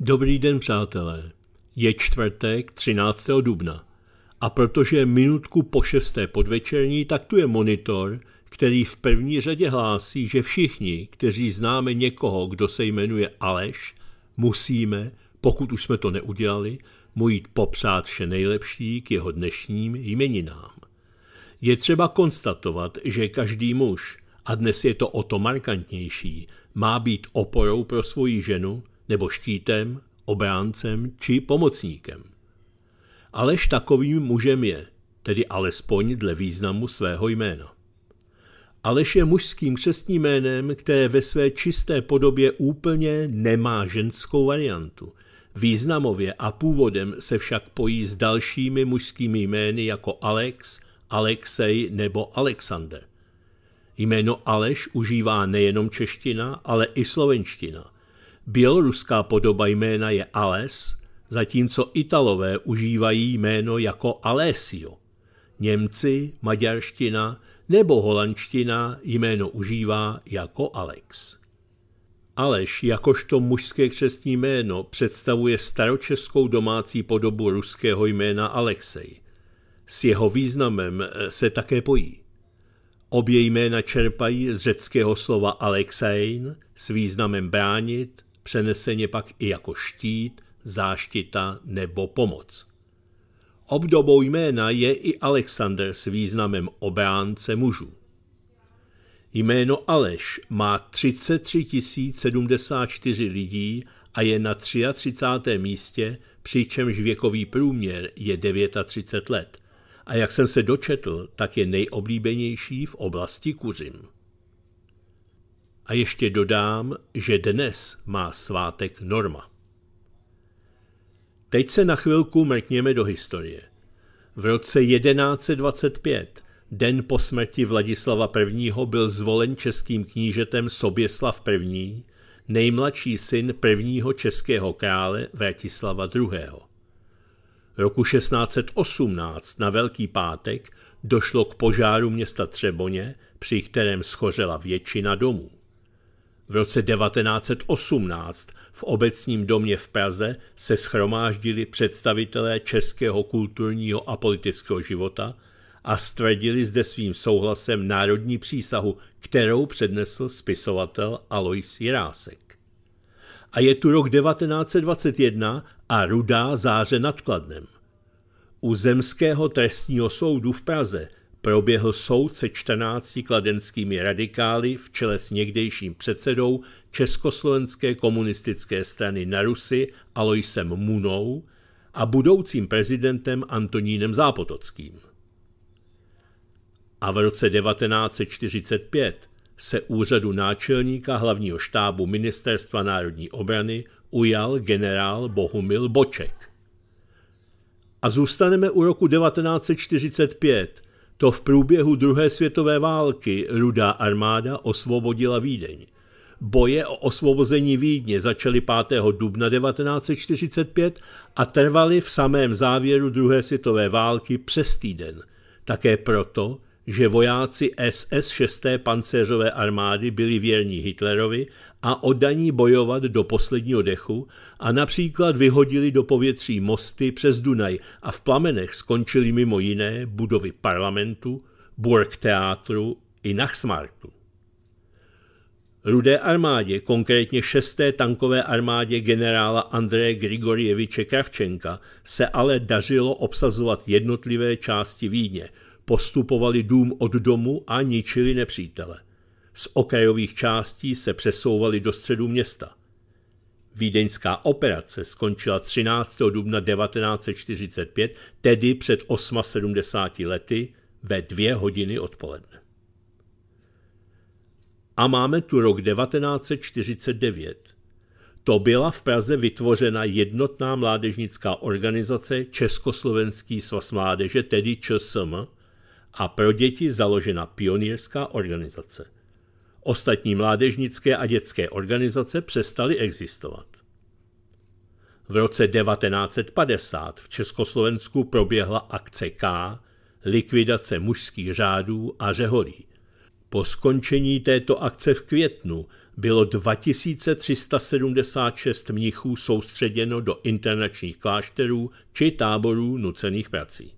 Dobrý den, přátelé. Je čtvrtek 13. dubna. A protože je minutku po šesté podvečerní, tak tu je monitor, který v první řadě hlásí, že všichni, kteří známe někoho, kdo se jmenuje Aleš, musíme, pokud už jsme to neudělali, mu jít popřát vše nejlepší k jeho dnešním jmeninám. Je třeba konstatovat, že každý muž, a dnes je to o to markantnější, má být oporou pro svoji ženu – nebo štítem, obráncem či pomocníkem. Alež takovým mužem je, tedy alespoň dle významu svého jména. Aleš je mužským křestním jménem, které ve své čisté podobě úplně nemá ženskou variantu. Významově a původem se však pojí s dalšími mužskými jmény jako Alex, Alexej nebo Alexander. Jméno Aleš užívá nejenom čeština, ale i slovenština – Běloruská podoba jména je Ales, zatímco Italové užívají jméno jako Alessio. Němci, maďarština nebo holandština jméno užívá jako Alex. Aleš jakožto mužské křestní jméno představuje staročeskou domácí podobu ruského jména Alexej. S jeho významem eh, se také pojí. Obě jména čerpají z řeckého slova alexein s významem bránit, přeneseně pak i jako štít, záštita nebo pomoc. Obdobou jména je i Alexander s významem obránce mužů. Jméno Aleš má 33 074 lidí a je na 33. místě, přičemž věkový průměr je 39 let. A jak jsem se dočetl, tak je nejoblíbenější v oblasti Kuřim. A ještě dodám, že dnes má svátek Norma. Teď se na chvilku mrkněme do historie. V roce 1125, den po smrti Vladislava I., byl zvolen českým knížetem Soběslav I., nejmladší syn prvního českého krále Vratislava II. Roku 1618 na Velký pátek došlo k požáru města Třeboně, při kterém schořela většina domů. V roce 1918 v obecním domě v Praze se schromáždili představitelé českého kulturního a politického života a stvrdili zde svým souhlasem národní přísahu, kterou přednesl spisovatel Alois Jirásek. A je tu rok 1921 a rudá záře nad Kladnem. U Zemského trestního soudu v Praze proběhl soud se 14 kladenskými radikály v čele s někdejším předsedou Československé komunistické strany na Rusy Aloisem Munou a budoucím prezidentem Antonínem Zápotockým. A v roce 1945 se úřadu náčelníka hlavního štábu Ministerstva národní obrany ujal generál Bohumil Boček. A zůstaneme u roku 1945, to v průběhu druhé světové války rudá armáda osvobodila Vídeň. Boje o osvobození Vídně začaly 5. dubna 1945 a trvaly v samém závěru druhé světové války přes týden. Také proto, že vojáci SS 6. pancéřové armády byli věrní Hitlerovi a oddaní bojovat do posledního dechu a například vyhodili do povětří mosty přes Dunaj a v plamenech skončili mimo jiné budovy parlamentu, Burgteátru i Nachsmartu. Rudé armádě, konkrétně šesté tankové armádě generála Andreje Grigorieviče Kravčenka, se ale dařilo obsazovat jednotlivé části Vídně – postupovali dům od domu a ničili nepřítele. Z okrajových částí se přesouvali do středu města. Vídeňská operace skončila 13. dubna 1945, tedy před 78 lety, ve dvě hodiny odpoledne. A máme tu rok 1949. To byla v Praze vytvořena jednotná mládežnická organizace Československý svaz mládeže, tedy ČSM, a pro děti založena pionýrská organizace. Ostatní mládežnické a dětské organizace přestaly existovat. V roce 1950 v Československu proběhla akce K, likvidace mužských řádů a řeholí. Po skončení této akce v květnu bylo 2376 mnichů soustředěno do internačních klášterů či táborů nucených prací.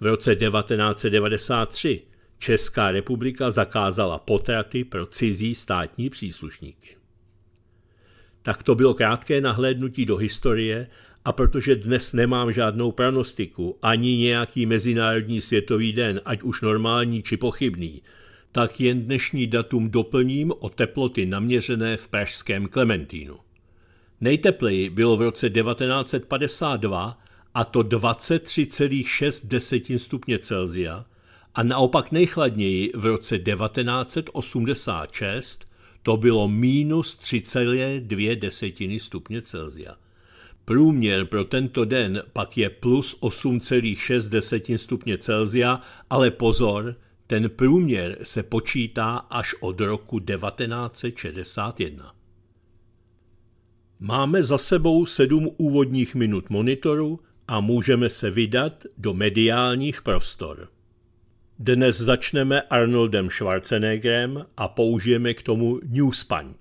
V roce 1993 Česká republika zakázala potraty pro cizí státní příslušníky. Tak to bylo krátké nahlédnutí do historie a protože dnes nemám žádnou pranostiku, ani nějaký mezinárodní světový den, ať už normální či pochybný, tak jen dnešní datum doplním o teploty naměřené v pražském Klementínu. Nejtepleji bylo v roce 1952 a to 23,6 stupně Celzia, a naopak nejchladněji v roce 1986 to bylo minus 3,2 stupně Celzia. Průměr pro tento den pak je plus 8,6 stupně Celzia, ale pozor, ten průměr se počítá až od roku 1961. Máme za sebou sedm úvodních minut monitoru a můžeme se vydat do mediálních prostor. Dnes začneme Arnoldem Schwarzeneggerem a použijeme k tomu Newspunch.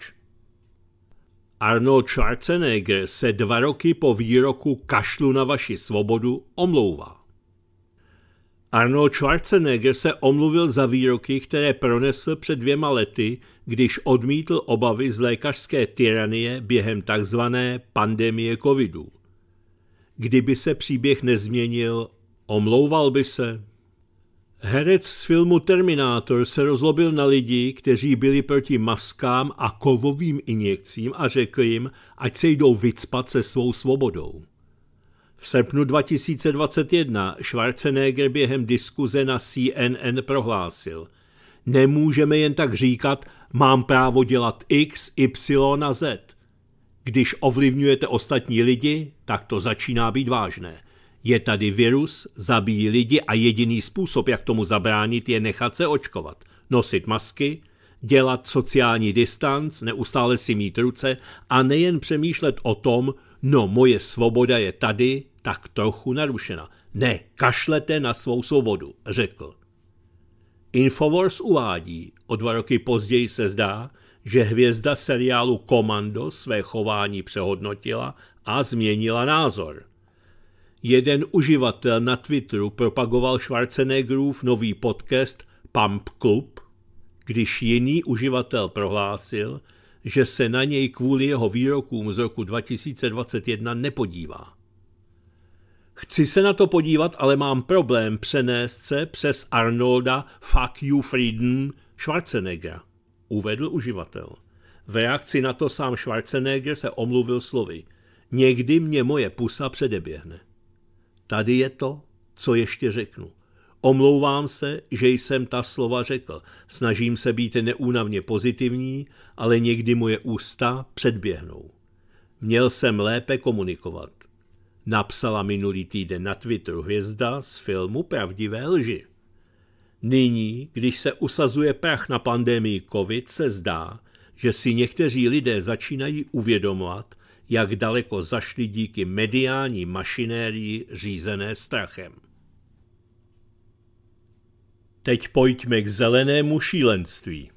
Arnold Schwarzenegger se dva roky po výroku kašlu na vaši svobodu omlouvá. Arnold Schwarzenegger se omluvil za výroky, které pronesl před dvěma lety, když odmítl obavy z lékařské tyranie během tzv. pandemie covidu. Kdyby se příběh nezměnil, omlouval by se? Herec z filmu Terminátor se rozlobil na lidi, kteří byli proti maskám a kovovým injekcím a řekl jim, ať se jdou vycpat se svou svobodou. V srpnu 2021 Schwarzenegger během diskuze na CNN prohlásil – nemůžeme jen tak říkat, mám právo dělat X, Y a Z. Když ovlivňujete ostatní lidi, tak to začíná být vážné. Je tady virus, zabíjí lidi a jediný způsob, jak tomu zabránit, je nechat se očkovat, nosit masky, dělat sociální distanc, neustále si mít ruce a nejen přemýšlet o tom, no moje svoboda je tady, tak trochu narušena. Ne, kašlete na svou svobodu, řekl. Infowars uvádí, o dva roky později se zdá, že hvězda seriálu Komando své chování přehodnotila a změnila názor. Jeden uživatel na Twitteru propagoval Schwarzeneggerův nový podcast Pump Club, když jiný uživatel prohlásil, že se na něj kvůli jeho výrokům z roku 2021 nepodívá. Chci se na to podívat, ale mám problém přenést se přes Arnolda Fuck you Frieden Schwarzeneggera uvedl uživatel. V reakci na to sám Schwarzenegger se omluvil slovy Někdy mě moje pusa předeběhne. Tady je to, co ještě řeknu. Omlouvám se, že jsem ta slova řekl. Snažím se být neúnavně pozitivní, ale někdy moje ústa předběhnou. Měl jsem lépe komunikovat. Napsala minulý týden na Twitteru hvězda z filmu Pravdivé lži. Nyní, když se usazuje prach na pandemii COVID, se zdá, že si někteří lidé začínají uvědomovat, jak daleko zašli díky mediální mašinérii řízené strachem. Teď pojďme k zelenému šílenství.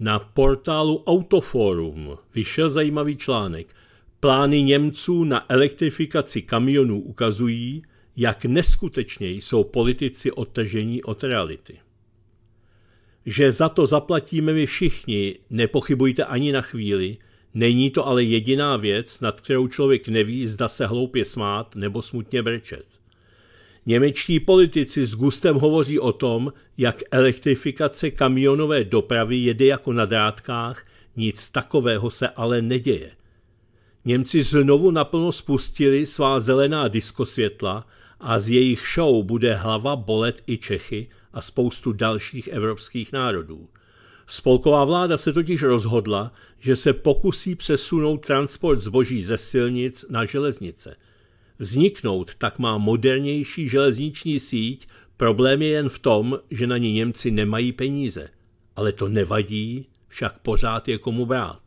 Na portálu Autoforum vyšel zajímavý článek. Plány Němců na elektrifikaci kamionů ukazují, jak neskutečně jsou politici odtažení od reality. Že za to zaplatíme my všichni, nepochybujte ani na chvíli, není to ale jediná věc, nad kterou člověk neví, zda se hloupě smát nebo smutně brečet. Němečtí politici s gustem hovoří o tom, jak elektrifikace kamionové dopravy jede jako na drátkách, nic takového se ale neděje. Němci znovu naplno spustili svá zelená diskosvětla, a z jejich show bude hlava bolet i Čechy a spoustu dalších evropských národů. Spolková vláda se totiž rozhodla, že se pokusí přesunout transport zboží ze silnic na železnice. Vzniknout tak má modernější železniční síť, problém je jen v tom, že na ní Němci nemají peníze. Ale to nevadí, však pořád je komu brát.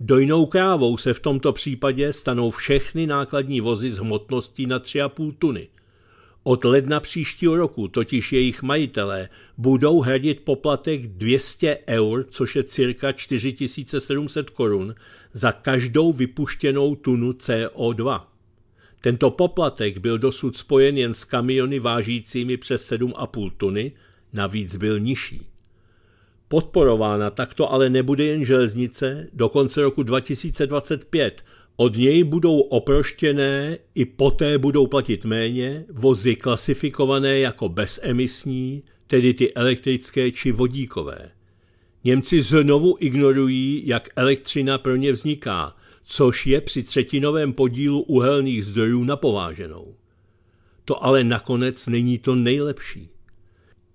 Dojnou krávou se v tomto případě stanou všechny nákladní vozy s hmotností na 3,5 tuny. Od ledna příštího roku totiž jejich majitelé budou hradit poplatek 200 eur, což je cirka 4700 korun, za každou vypuštěnou tunu CO2. Tento poplatek byl dosud spojen jen s kamiony vážícími přes 7,5 tuny, navíc byl nižší. Podporována takto ale nebude jen železnice, do konce roku 2025 od něj budou oproštěné, i poté budou platit méně, vozy klasifikované jako bezemisní, tedy ty elektrické či vodíkové. Němci znovu ignorují, jak elektřina pro ně vzniká, což je při třetinovém podílu uhelných zdrojů napováženou. To ale nakonec není to nejlepší.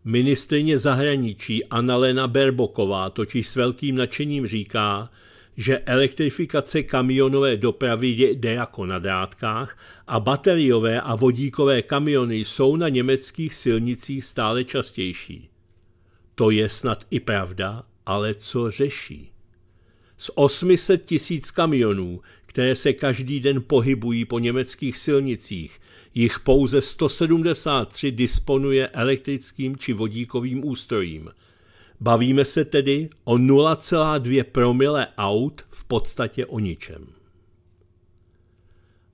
Ministrině zahraničí Annalena Berboková totiž s velkým nadšením říká, že elektrifikace kamionové dopravy jde jako na drátkách a bateriové a vodíkové kamiony jsou na německých silnicích stále častější. To je snad i pravda, ale co řeší? Z 800 tisíc kamionů které se každý den pohybují po německých silnicích. Jich pouze 173 disponuje elektrickým či vodíkovým ústrojím. Bavíme se tedy o 0,2 promile aut v podstatě o ničem.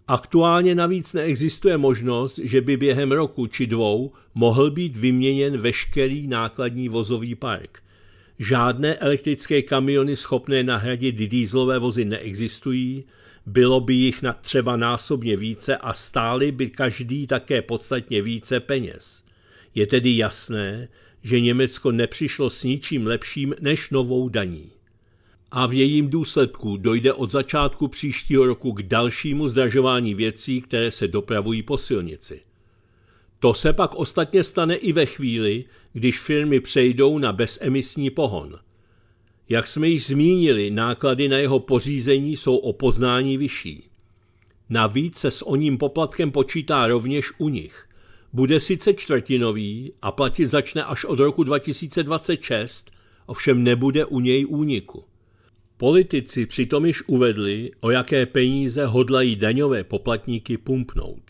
Aktuálně navíc neexistuje možnost, že by během roku či dvou mohl být vyměněn veškerý nákladní vozový park. Žádné elektrické kamiony schopné nahradit dýzlové vozy neexistují, bylo by jich na třeba násobně více a stály by každý také podstatně více peněz. Je tedy jasné, že Německo nepřišlo s ničím lepším než novou daní. A v jejím důsledku dojde od začátku příštího roku k dalšímu zdražování věcí, které se dopravují po silnici. To se pak ostatně stane i ve chvíli, když firmy přejdou na bezemisní pohon – jak jsme již zmínili, náklady na jeho pořízení jsou o poznání vyšší. Navíc se s oním poplatkem počítá rovněž u nich. Bude sice čtvrtinový a platit začne až od roku 2026, ovšem nebude u něj úniku. Politici přitom již uvedli, o jaké peníze hodlají daňové poplatníky pumpnout.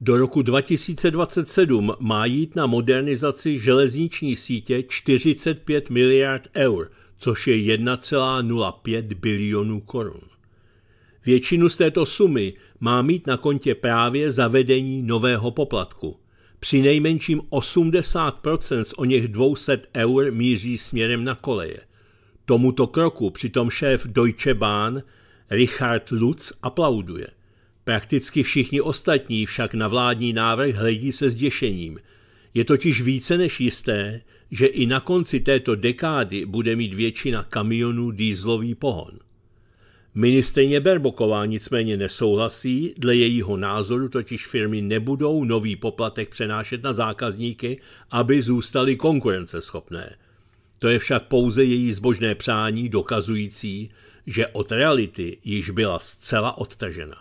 Do roku 2027 má jít na modernizaci železniční sítě 45 miliard eur, což je 1,05 bilionů korun. Většinu z této sumy má mít na kontě právě zavedení nového poplatku. Při nejmenším 80% z o něch 200 eur míří směrem na koleje. Tomuto kroku přitom šéf Deutsche Bahn Richard Lutz aplauduje. Prakticky všichni ostatní však na vládní návrh hledí se zděšením – je totiž více než jisté, že i na konci této dekády bude mít většina kamionů dýzlový pohon. Ministrině Berboková nicméně nesouhlasí, dle jejího názoru totiž firmy nebudou nový poplatek přenášet na zákazníky, aby zůstaly konkurenceschopné. To je však pouze její zbožné přání dokazující, že od reality již byla zcela odtažena.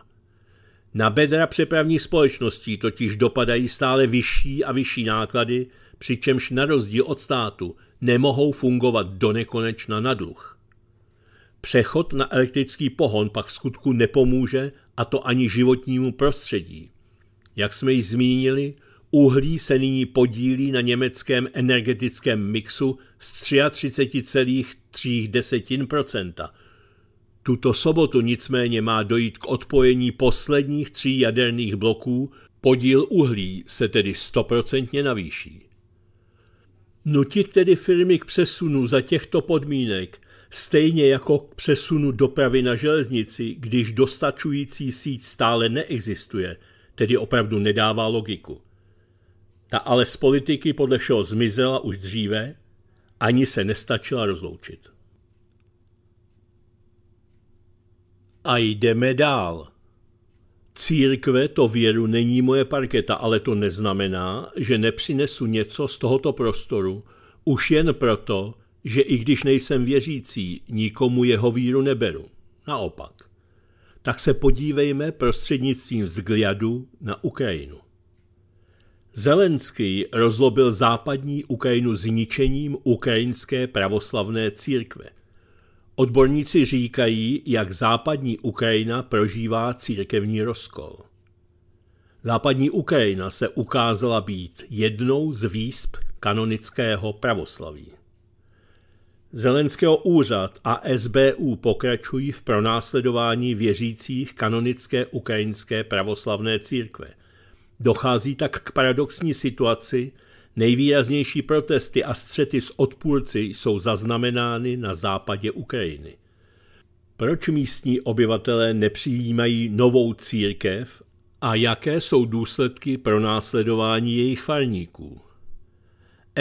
Na bedra přepravních společností totiž dopadají stále vyšší a vyšší náklady, přičemž na rozdíl od státu nemohou fungovat do nekonečna na dluh. Přechod na elektrický pohon pak v skutku nepomůže a to ani životnímu prostředí. Jak jsme již zmínili, uhlí se nyní podílí na německém energetickém mixu z 33,3%, tuto sobotu nicméně má dojít k odpojení posledních tří jaderných bloků, podíl uhlí se tedy stoprocentně navýší. Nutit tedy firmy k přesunu za těchto podmínek, stejně jako k přesunu dopravy na železnici, když dostačující síť stále neexistuje, tedy opravdu nedává logiku. Ta ale z politiky podle všeho zmizela už dříve, ani se nestačila rozloučit. a jdeme dál. Církve to věru není moje parketa, ale to neznamená, že nepřinesu něco z tohoto prostoru, už jen proto, že i když nejsem věřící, nikomu jeho víru neberu. Naopak. Tak se podívejme prostřednictvím vzhledu na Ukrajinu. Zelenský rozlobil západní Ukrajinu zničením ukrajinské pravoslavné církve. Odborníci říkají, jak západní Ukrajina prožívá církevní rozkol. Západní Ukrajina se ukázala být jednou z výsp kanonického pravoslaví. Zelenského úřad a SBU pokračují v pronásledování věřících kanonické ukrajinské pravoslavné církve. Dochází tak k paradoxní situaci, Nejvýraznější protesty a střety s odpůrci jsou zaznamenány na západě Ukrajiny. Proč místní obyvatelé nepřijímají novou církev a jaké jsou důsledky pro následování jejich farníků?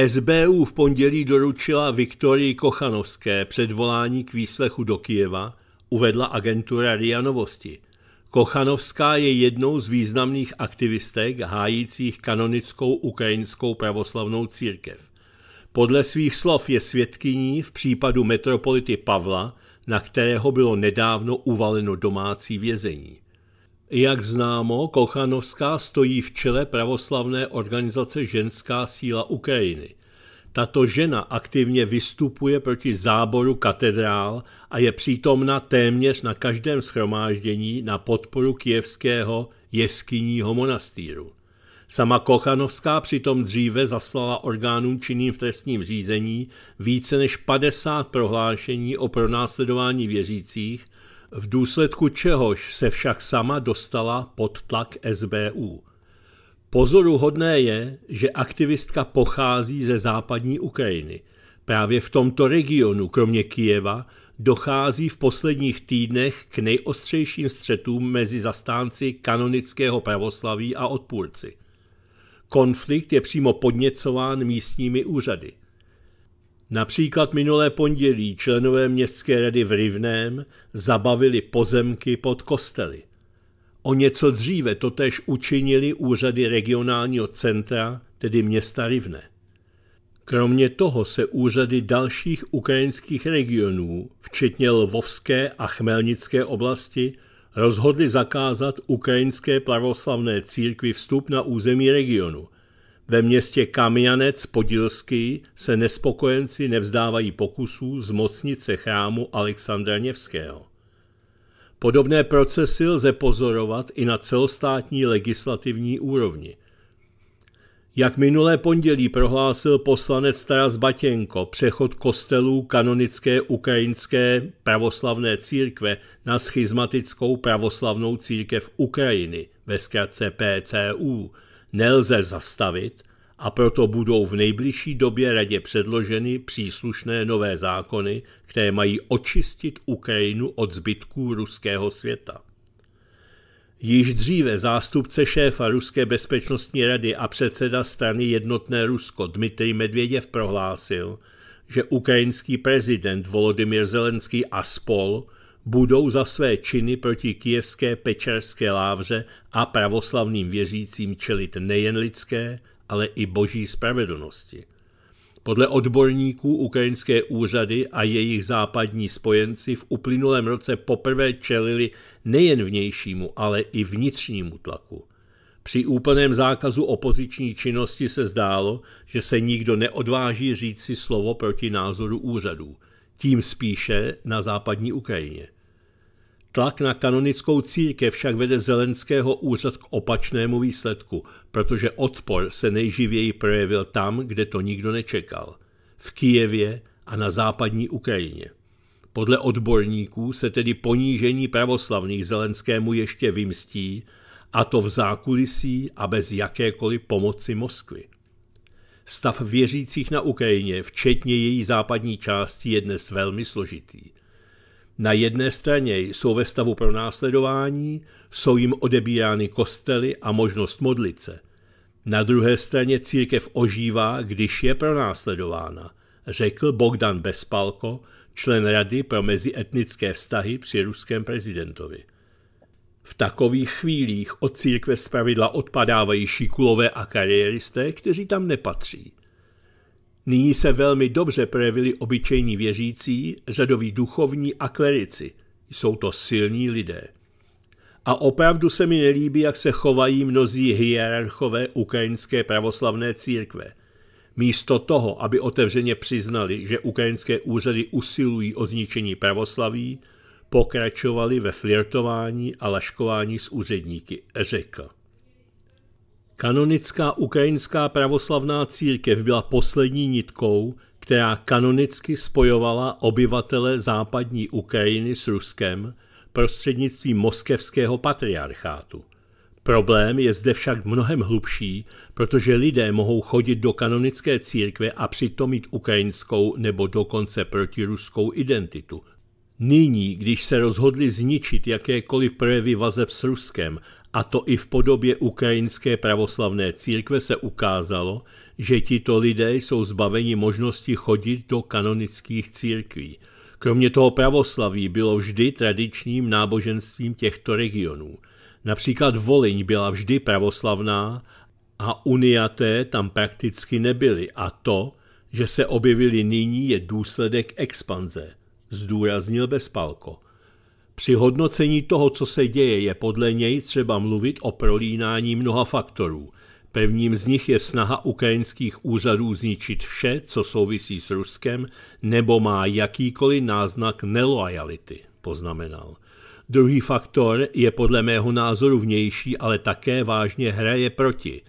SBU v pondělí doručila Viktorii Kochanovské předvolání k výslechu do Kijeva, uvedla agentura RIA Novosti. Kochanovská je jednou z významných aktivistek hájících kanonickou ukrajinskou pravoslavnou církev. Podle svých slov je svědkyní v případu metropolity Pavla, na kterého bylo nedávno uvaleno domácí vězení. Jak známo, Kochanovská stojí v čele pravoslavné organizace Ženská síla Ukrajiny – tato žena aktivně vystupuje proti záboru katedrál a je přítomna téměř na každém schromáždění na podporu kievského jeskyního monastýru. Sama Kochanovská přitom dříve zaslala orgánům činným v trestním řízení více než 50 prohlášení o pronásledování věřících, v důsledku čehož se však sama dostala pod tlak SBU. Pozoruhodné je, že aktivistka pochází ze západní Ukrajiny. Právě v tomto regionu, kromě Kijeva, dochází v posledních týdnech k nejostřejším střetům mezi zastánci kanonického pravoslaví a odpůrci. Konflikt je přímo podněcován místními úřady. Například minulé pondělí členové městské rady v Rivném zabavili pozemky pod kostely. O něco dříve totež učinili úřady regionálního centra, tedy města Rivne. Kromě toho se úřady dalších ukrajinských regionů, včetně Lvovské a Chmelnické oblasti, rozhodly zakázat ukrajinské pravoslavné církvi vstup na území regionu. Ve městě Kamianec Podilský se nespokojenci nevzdávají pokusů zmocnit se chrámu Alexandra Něvského. Podobné procesy lze pozorovat i na celostátní legislativní úrovni. Jak minulé pondělí prohlásil poslanec Taras Batěnko, přechod kostelů kanonické ukrajinské pravoslavné církve na schizmatickou pravoslavnou církev Ukrajiny, ve zkratce PCU, nelze zastavit a proto budou v nejbližší době radě předloženy příslušné nové zákony, které mají očistit Ukrajinu od zbytků ruského světa. Již dříve zástupce šéfa Ruské bezpečnostní rady a předseda strany Jednotné Rusko Dmitrij Medvěděv prohlásil, že ukrajinský prezident Volodymyr Zelenský a spol budou za své činy proti kijevské pečerské lávře a pravoslavným věřícím čelit nejen lidské, ale i boží spravedlnosti. Podle odborníků ukrajinské úřady a jejich západní spojenci v uplynulém roce poprvé čelili nejen vnějšímu, ale i vnitřnímu tlaku. Při úplném zákazu opoziční činnosti se zdálo, že se nikdo neodváží říct si slovo proti názoru úřadů, tím spíše na západní Ukrajině. Tlak na kanonickou církev však vede Zelenského úřad k opačnému výsledku, protože odpor se nejživěji projevil tam, kde to nikdo nečekal – v Kijevě a na západní Ukrajině. Podle odborníků se tedy ponížení pravoslavných Zelenskému ještě vymstí, a to v zákulisí a bez jakékoliv pomoci Moskvy. Stav věřících na Ukrajině, včetně její západní části, je dnes velmi složitý. Na jedné straně jsou ve stavu pro následování, jsou jim odebírány kostely a možnost modlit se. Na druhé straně církev ožívá, když je pronásledována, řekl Bogdan Bespalko, člen Rady pro mezietnické vztahy při ruském prezidentovi. V takových chvílích od církve zpravidla odpadávají šikulové a kariéristé, kteří tam nepatří. Nyní se velmi dobře projevili obyčejní věřící, řadoví duchovní a klerici. Jsou to silní lidé. A opravdu se mi nelíbí, jak se chovají mnozí hierarchové ukrajinské pravoslavné církve. Místo toho, aby otevřeně přiznali, že ukrajinské úřady usilují o zničení pravoslaví, pokračovali ve flirtování a laškování s úředníky, řekl. Kanonická ukrajinská pravoslavná církev byla poslední nitkou, která kanonicky spojovala obyvatele západní Ukrajiny s Ruskem prostřednictvím moskevského patriarchátu. Problém je zde však mnohem hlubší, protože lidé mohou chodit do kanonické církve a přitom mít ukrajinskou nebo dokonce protiruskou identitu. Nyní, když se rozhodli zničit jakékoliv projevy vazeb s Ruskem a to i v podobě ukrajinské pravoslavné církve se ukázalo, že tito lidé jsou zbaveni možnosti chodit do kanonických církví. Kromě toho pravoslaví bylo vždy tradičním náboženstvím těchto regionů. Například Voliň byla vždy pravoslavná a uniaté tam prakticky nebyly a to, že se objevili nyní, je důsledek expanze, zdůraznil Bezpalko. Při hodnocení toho, co se děje, je podle něj třeba mluvit o prolínání mnoha faktorů. Prvním z nich je snaha ukrajinských úřadů zničit vše, co souvisí s Ruskem, nebo má jakýkoliv náznak nelojality. poznamenal. Druhý faktor je podle mého názoru vnější, ale také vážně hraje proti.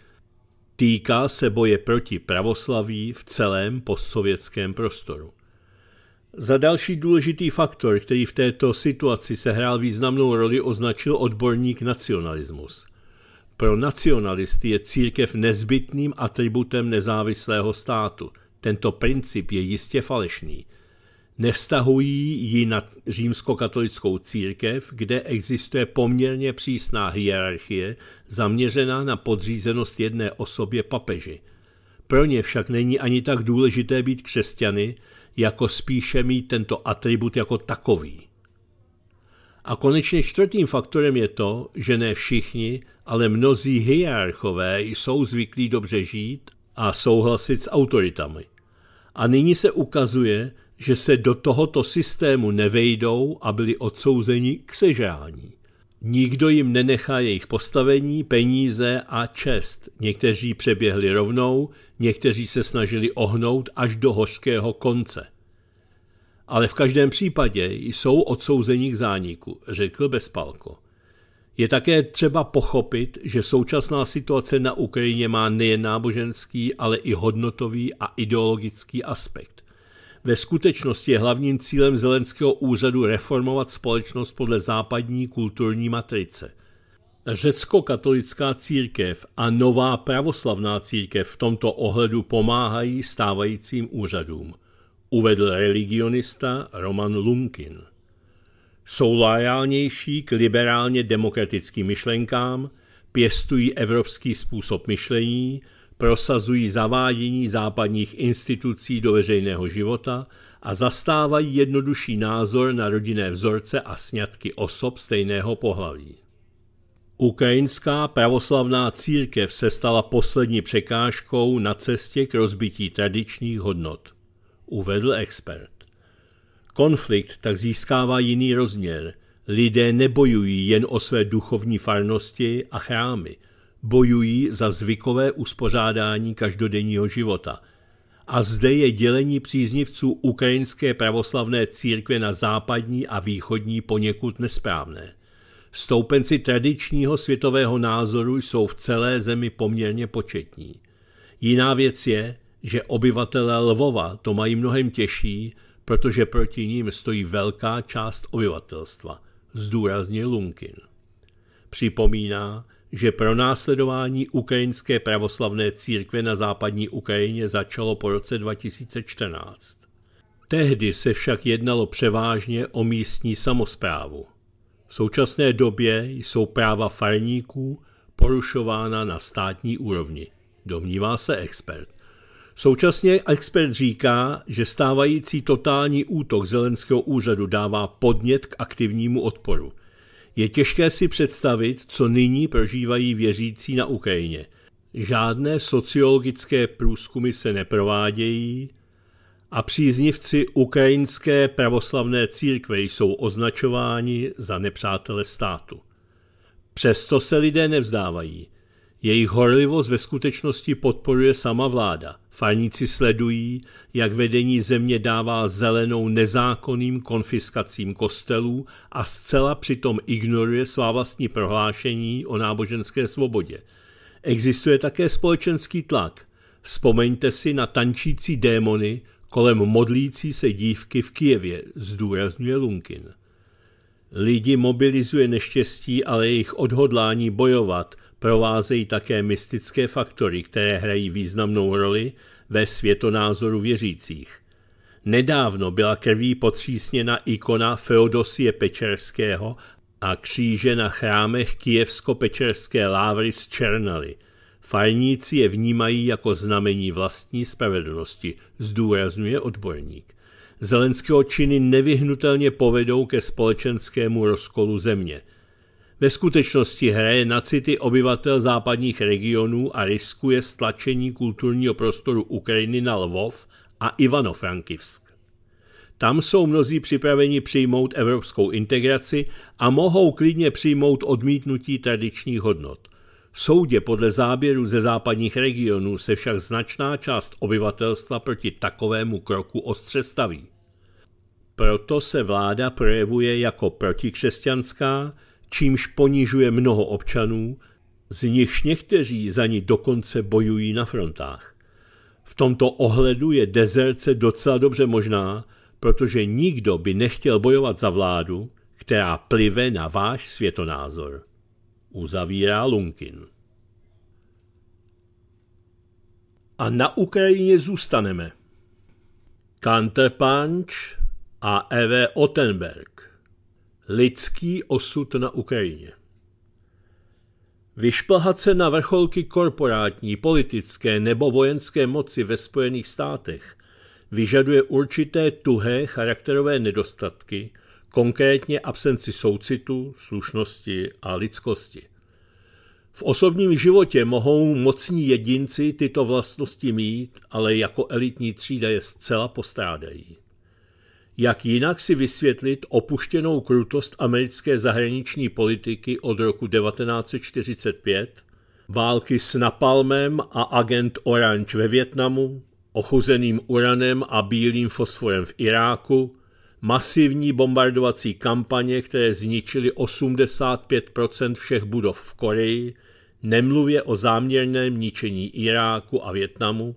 Týká se boje proti pravoslaví v celém postsovětském prostoru. Za další důležitý faktor, který v této situaci sehrál významnou roli, označil odborník nacionalismus. Pro nacionalisty je církev nezbytným atributem nezávislého státu. Tento princip je jistě falešný. Nevztahují ji na římskokatolickou církev, kde existuje poměrně přísná hierarchie zaměřená na podřízenost jedné osobě papeži. Pro ně však není ani tak důležité být křesťany, jako spíše mít tento atribut jako takový. A konečně čtvrtým faktorem je to, že ne všichni, ale mnozí hierarchové jsou zvyklí dobře žít a souhlasit s autoritami. A nyní se ukazuje, že se do tohoto systému nevejdou a byli odsouzeni k sežání. Nikdo jim nenechá jejich postavení, peníze a čest. Někteří přeběhli rovnou, někteří se snažili ohnout až do hořského konce. Ale v každém případě jsou odsouzení k zániku, řekl Bezpalko. Je také třeba pochopit, že současná situace na Ukrajině má nejen náboženský, ale i hodnotový a ideologický aspekt. Ve skutečnosti je hlavním cílem Zelenského úřadu reformovat společnost podle západní kulturní matrice. Řecko-katolická církev a nová pravoslavná církev v tomto ohledu pomáhají stávajícím úřadům, uvedl religionista Roman Lunkin. Jsou lojálnější k liberálně demokratickým myšlenkám, pěstují evropský způsob myšlení, prosazují zavádění západních institucí do veřejného života a zastávají jednodušší názor na rodinné vzorce a sňatky osob stejného pohlaví. Ukrajinská pravoslavná církev se stala poslední překážkou na cestě k rozbití tradičních hodnot, uvedl expert. Konflikt tak získává jiný rozměr. Lidé nebojují jen o své duchovní farnosti a chrámy – bojují za zvykové uspořádání každodenního života. A zde je dělení příznivců ukrajinské pravoslavné církve na západní a východní poněkud nesprávné. Stoupenci tradičního světového názoru jsou v celé zemi poměrně početní. Jiná věc je, že obyvatelé Lvova to mají mnohem těžší, protože proti ním stojí velká část obyvatelstva, zdůraznil Lunkin. Připomíná, že pro následování ukrajinské pravoslavné církve na západní Ukrajině začalo po roce 2014. Tehdy se však jednalo převážně o místní samozprávu. V současné době jsou práva farníků porušována na státní úrovni, domnívá se expert. Současně expert říká, že stávající totální útok Zelenského úřadu dává podnět k aktivnímu odporu – je těžké si představit, co nyní prožívají věřící na Ukrajině. Žádné sociologické průzkumy se neprovádějí a příznivci ukrajinské pravoslavné církve jsou označováni za nepřátele státu. Přesto se lidé nevzdávají. Jejich horlivost ve skutečnosti podporuje sama vláda – Fajníci sledují, jak vedení země dává zelenou nezákonným konfiskacím kostelů a zcela přitom ignoruje svá vlastní prohlášení o náboženské svobodě. Existuje také společenský tlak. Vzpomeňte si na tančící démony kolem modlící se dívky v Kijevě, zdůrazňuje Lunkin. Lidi mobilizuje neštěstí, ale jejich odhodlání bojovat – provázejí také mystické faktory, které hrají významnou roli ve světonázoru věřících. Nedávno byla krví potřísněna ikona Feodosie Pečerského a kříže na chrámech Kijevsko-Pečerské lávry z Černaly. Farníci je vnímají jako znamení vlastní spravedlnosti, zdůrazňuje odborník. Zelenského činy nevyhnutelně povedou ke společenskému rozkolu země – ve skutečnosti hraje na city obyvatel západních regionů a riskuje stlačení kulturního prostoru Ukrajiny na Lvov a Ivano-Frankivsk. Tam jsou mnozí připraveni přijmout evropskou integraci a mohou klidně přijmout odmítnutí tradičních hodnot. V soudě podle záběru ze západních regionů se však značná část obyvatelstva proti takovému kroku ostře staví. Proto se vláda projevuje jako protikřesťanská, čímž ponižuje mnoho občanů, z nichž někteří za ní dokonce bojují na frontách. V tomto ohledu je dezerce docela dobře možná, protože nikdo by nechtěl bojovat za vládu, která plive na váš světonázor. Uzavírá Lunkin. A na Ukrajině zůstaneme. Counterpunch a Eve Ottenberg Lidský osud na Ukrajině. Vyšplhat se na vrcholky korporátní, politické nebo vojenské moci ve Spojených státech vyžaduje určité tuhé charakterové nedostatky, konkrétně absenci soucitu, slušnosti a lidskosti. V osobním životě mohou mocní jedinci tyto vlastnosti mít, ale jako elitní třída je zcela postrádají. Jak jinak si vysvětlit opuštěnou krutost americké zahraniční politiky od roku 1945, války s Napalmem a agent Orange ve Větnamu, ochuzeným uranem a bílým fosforem v Iráku, masivní bombardovací kampaně, které zničily 85 všech budov v Koreji, nemluvě o záměrném ničení Iráku a Větnamu,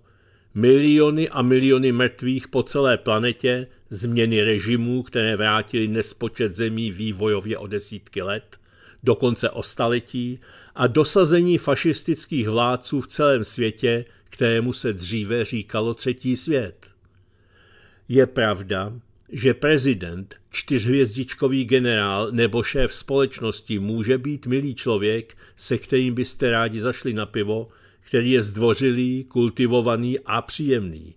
miliony a miliony mrtvých po celé planetě změny režimů, které vrátily nespočet zemí vývojově o desítky let, dokonce o staletí, a dosazení fašistických vládců v celém světě, kterému se dříve říkalo třetí svět. Je pravda, že prezident, čtyřhvězdičkový generál nebo šéf společnosti může být milý člověk, se kterým byste rádi zašli na pivo, který je zdvořilý, kultivovaný a příjemný,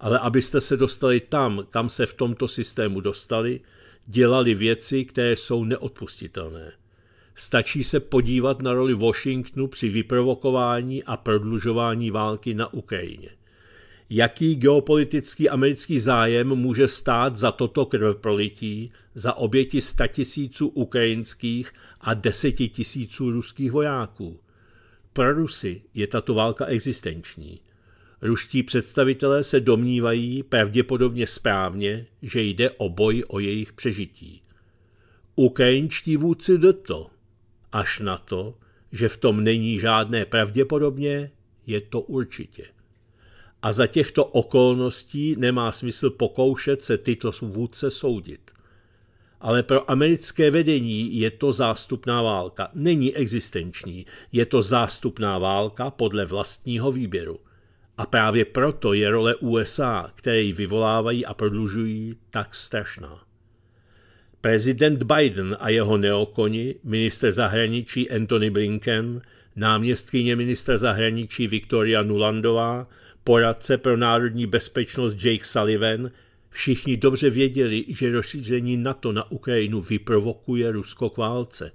ale abyste se dostali tam, kam se v tomto systému dostali, dělali věci, které jsou neodpustitelné. Stačí se podívat na roli Washingtonu při vyprovokování a prodlužování války na Ukrajině. Jaký geopolitický americký zájem může stát za toto krvprolití, za oběti statisíců ukrajinských a desetitisíců ruských vojáků? Pro Rusy je tato válka existenční. Ruští představitelé se domnívají pravděpodobně správně, že jde o boj o jejich přežití. Ukrajinčtí vůdci to, až na to, že v tom není žádné pravděpodobně, je to určitě. A za těchto okolností nemá smysl pokoušet se tyto vůdce soudit. Ale pro americké vedení je to zástupná válka. Není existenční, je to zástupná válka podle vlastního výběru. A právě proto je role USA, které ji vyvolávají a prodlužují, tak strašná. Prezident Biden a jeho neokoni, minister zahraničí Anthony Blinken, náměstkyně ministra zahraničí Victoria Nulandová, poradce pro národní bezpečnost Jake Sullivan, všichni dobře věděli, že rozšíření NATO na Ukrajinu vyprovokuje Rusko k válce.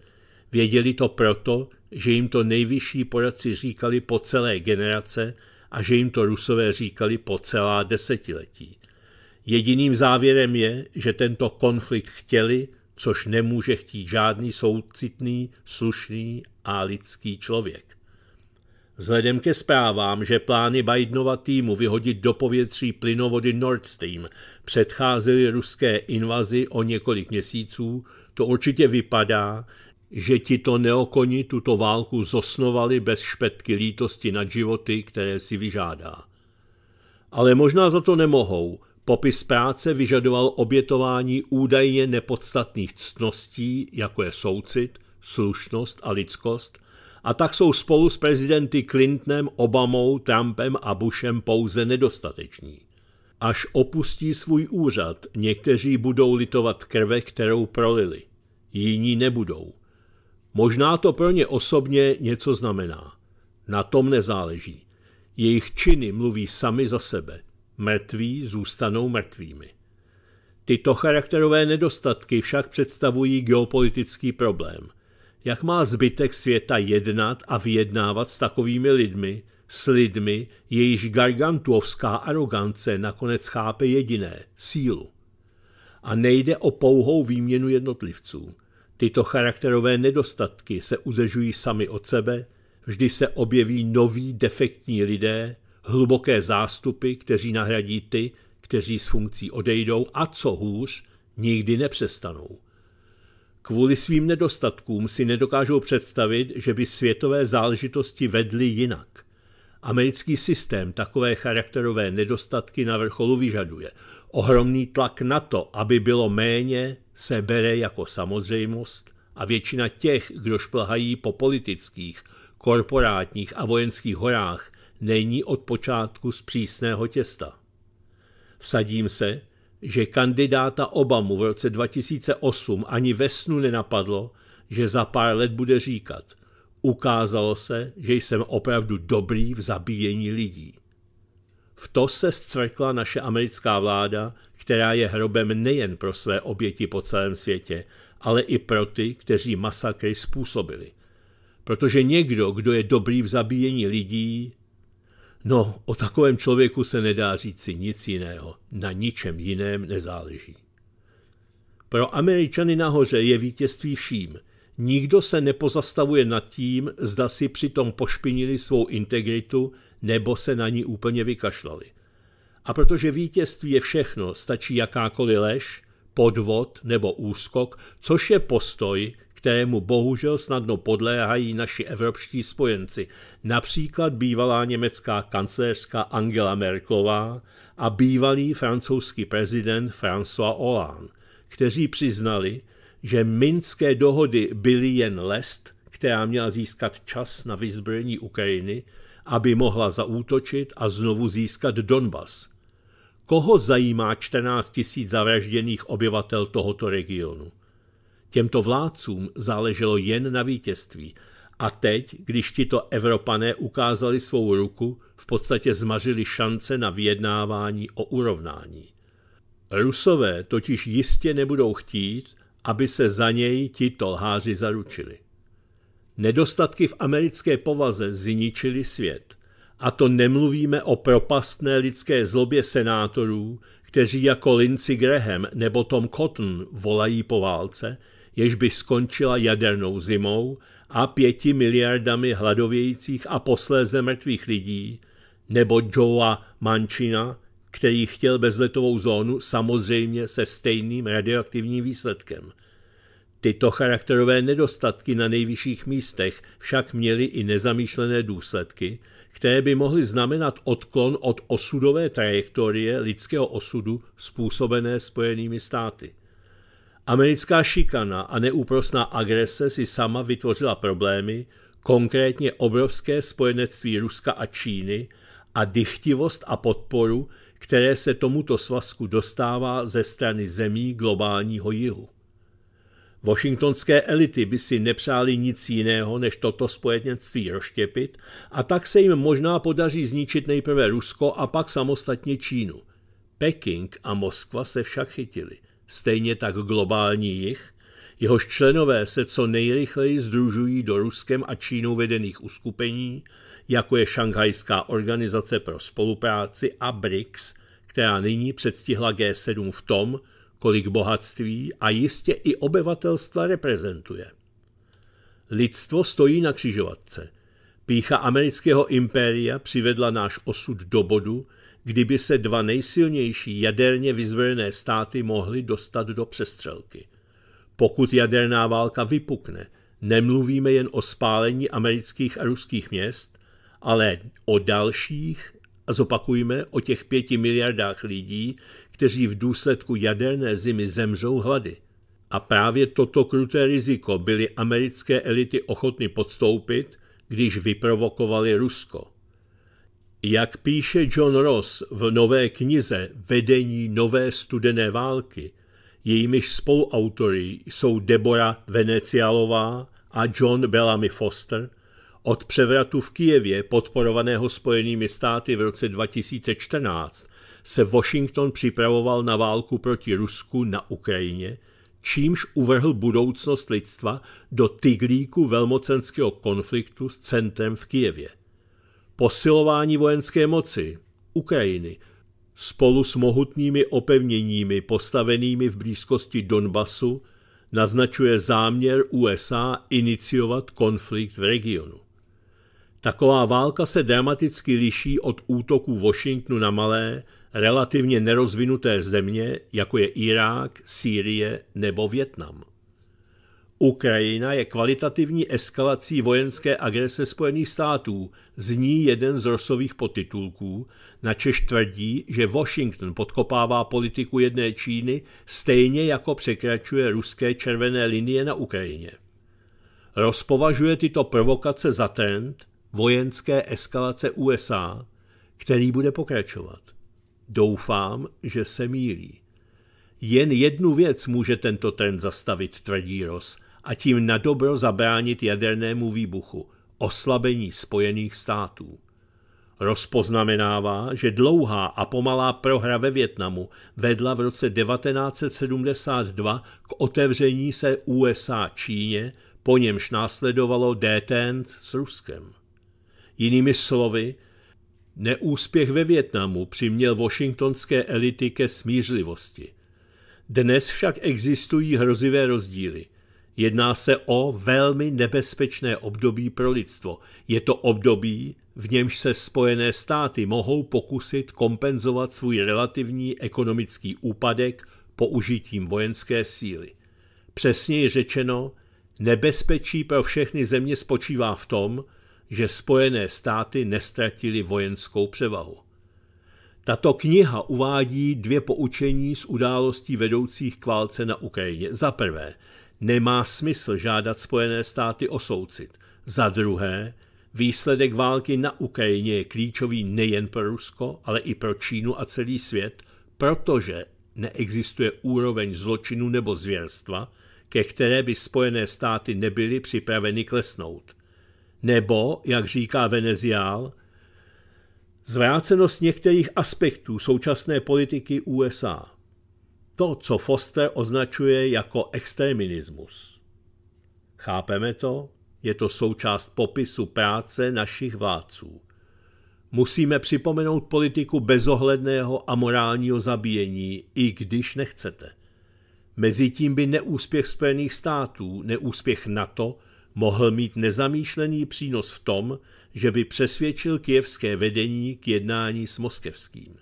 Věděli to proto, že jim to nejvyšší poradci říkali po celé generace – a že jim to rusové říkali po celá desetiletí. Jediným závěrem je, že tento konflikt chtěli, což nemůže chtít žádný soucitný, slušný a lidský člověk. Vzhledem ke zprávám, že plány Bidenova týmu vyhodit do povětří plynovody Nord Stream předcházely ruské invazi o několik měsíců, to určitě vypadá, že ti to neokoni tuto válku zosnovali bez špetky lítosti nad životy, které si vyžádá. Ale možná za to nemohou. Popis práce vyžadoval obětování údajně nepodstatných ctností, jako je soucit, slušnost a lidskost, a tak jsou spolu s prezidenty Clintonem, Obamou, Trumpem a Bushem pouze nedostateční. Až opustí svůj úřad, někteří budou litovat krve, kterou prolili. Jiní nebudou. Možná to pro ně osobně něco znamená. Na tom nezáleží. Jejich činy mluví sami za sebe. Mrtví zůstanou mrtvými. Tyto charakterové nedostatky však představují geopolitický problém. Jak má zbytek světa jednat a vyjednávat s takovými lidmi, s lidmi, jejíž gargantuovská arogance nakonec chápe jediné – sílu. A nejde o pouhou výměnu jednotlivců. Tyto charakterové nedostatky se udržují sami od sebe, vždy se objeví noví defektní lidé, hluboké zástupy, kteří nahradí ty, kteří s funkcí odejdou a co hůř, nikdy nepřestanou. Kvůli svým nedostatkům si nedokážou představit, že by světové záležitosti vedly jinak. Americký systém takové charakterové nedostatky na vrcholu vyžaduje. Ohromný tlak na to, aby bylo méně, se bere jako samozřejmost a většina těch, kdo šplhají po politických, korporátních a vojenských horách, není od počátku z přísného těsta. Vsadím se, že kandidáta Obamu v roce 2008 ani ve snu nenapadlo, že za pár let bude říkat – Ukázalo se, že jsem opravdu dobrý v zabíjení lidí. V to se zcvrkla naše americká vláda, která je hrobem nejen pro své oběti po celém světě, ale i pro ty, kteří masakry způsobili. Protože někdo, kdo je dobrý v zabíjení lidí, no o takovém člověku se nedá říci nic jiného, na ničem jiném nezáleží. Pro Američany nahoře je vítězství vším – Nikdo se nepozastavuje nad tím, zda si přitom pošpinili svou integritu nebo se na ní úplně vykašlali. A protože vítězství je všechno, stačí jakákoliv lež, podvod nebo úskok, což je postoj, kterému bohužel snadno podléhají naši evropští spojenci, například bývalá německá kancelářská Angela Merklová a bývalý francouzský prezident François Hollande, kteří přiznali, že minské dohody byly jen lest, která měla získat čas na vyzbrojení Ukrajiny, aby mohla zaútočit a znovu získat Donbas. Koho zajímá 14 tisíc zavražděných obyvatel tohoto regionu? Těmto vládcům záleželo jen na vítězství a teď, když tito Evropané ukázali svou ruku, v podstatě zmařili šance na vyjednávání o urovnání. Rusové totiž jistě nebudou chtít, aby se za něj tito lháři zaručili. Nedostatky v americké povaze zničily svět. A to nemluvíme o propastné lidské zlobě senátorů, kteří jako Lindsey Graham nebo Tom Cotton volají po válce, jež by skončila jadernou zimou a pěti miliardami hladovějících a posléze mrtvých lidí, nebo Joea Manchina, který chtěl bezletovou zónu samozřejmě se stejným radioaktivním výsledkem. Tyto charakterové nedostatky na nejvyšších místech však měly i nezamýšlené důsledky, které by mohly znamenat odklon od osudové trajektorie lidského osudu způsobené Spojenými státy. Americká šikana a neúprosná agrese si sama vytvořila problémy, konkrétně obrovské spojenectví Ruska a Číny a dychtivost a podporu, které se tomuto svazku dostává ze strany zemí globálního jihu. Washingtonské elity by si nepřáli nic jiného, než toto spojenectví rozštěpit a tak se jim možná podaří zničit nejprve Rusko a pak samostatně Čínu. Peking a Moskva se však chytili. Stejně tak globální jich, jehož členové se co nejrychleji združují do Ruskem a Čínou vedených uskupení, jako je Šanghajská organizace pro spolupráci a BRICS, která nyní předstihla G7 v tom, kolik bohatství a jistě i obyvatelstva reprezentuje. Lidstvo stojí na křižovatce. Pícha amerického impéria přivedla náš osud do bodu, kdyby se dva nejsilnější jaderně vyzbrojené státy mohly dostat do přestřelky. Pokud jaderná válka vypukne, nemluvíme jen o spálení amerických a ruských měst, ale o dalších a zopakujme o těch pěti miliardách lidí, kteří v důsledku jaderné zimy zemřou hlady. A právě toto kruté riziko byly americké elity ochotny podstoupit, když vyprovokovali Rusko. Jak píše John Ross v nové knize Vedení nové studené války, jejímiž spoluautory jsou Deborah Venecialová a John Bellamy Foster – od převratu v Kijevě, podporovaného Spojenými státy v roce 2014, se Washington připravoval na válku proti Rusku na Ukrajině, čímž uvrhl budoucnost lidstva do tyglíku velmocenského konfliktu s centrem v Kijevě. Posilování vojenské moci Ukrajiny spolu s mohutnými opevněními postavenými v blízkosti Donbasu naznačuje záměr USA iniciovat konflikt v regionu. Taková válka se dramaticky liší od útoků Washingtonu na malé, relativně nerozvinuté země, jako je Irák, Sýrie nebo Větnam. Ukrajina je kvalitativní eskalací vojenské agrese Spojených států, zní jeden z rosových potitulků, načež tvrdí, že Washington podkopává politiku jedné Číny stejně jako překračuje ruské červené linie na Ukrajině. Rozpovažuje tyto provokace za trend, vojenské eskalace USA, který bude pokračovat. Doufám, že se mílí. Jen jednu věc může tento trend zastavit, tvrdí Ross, a tím na dobro zabránit jadernému výbuchu – oslabení Spojených států. Rozpoznamenává, že dlouhá a pomalá prohra ve Větnamu vedla v roce 1972 k otevření se USA Číně, po němž následovalo détent s Ruskem. Jinými slovy, neúspěch ve Větnamu přiměl washingtonské elity ke smířlivosti. Dnes však existují hrozivé rozdíly. Jedná se o velmi nebezpečné období pro lidstvo. Je to období, v němž se Spojené státy mohou pokusit kompenzovat svůj relativní ekonomický úpadek použitím vojenské síly. Přesněji řečeno, nebezpečí pro všechny země spočívá v tom, že Spojené státy nestratili vojenskou převahu. Tato kniha uvádí dvě poučení z událostí vedoucích k válce na Ukrajině. Za prvé, nemá smysl žádat Spojené státy o soucit. Za druhé, výsledek války na Ukrajině je klíčový nejen pro Rusko, ale i pro Čínu a celý svět, protože neexistuje úroveň zločinu nebo zvěrstva, ke které by Spojené státy nebyly připraveny klesnout nebo, jak říká Veneziál, zvrácenost některých aspektů současné politiky USA. To, co Foster označuje jako extremismus. Chápeme to? Je to součást popisu práce našich vládců. Musíme připomenout politiku bezohledného a morálního zabíjení, i když nechcete. Mezitím by neúspěch Spojených států, neúspěch NATO, mohl mít nezamýšlený přínos v tom, že by přesvědčil kijevské vedení k jednání s moskevským.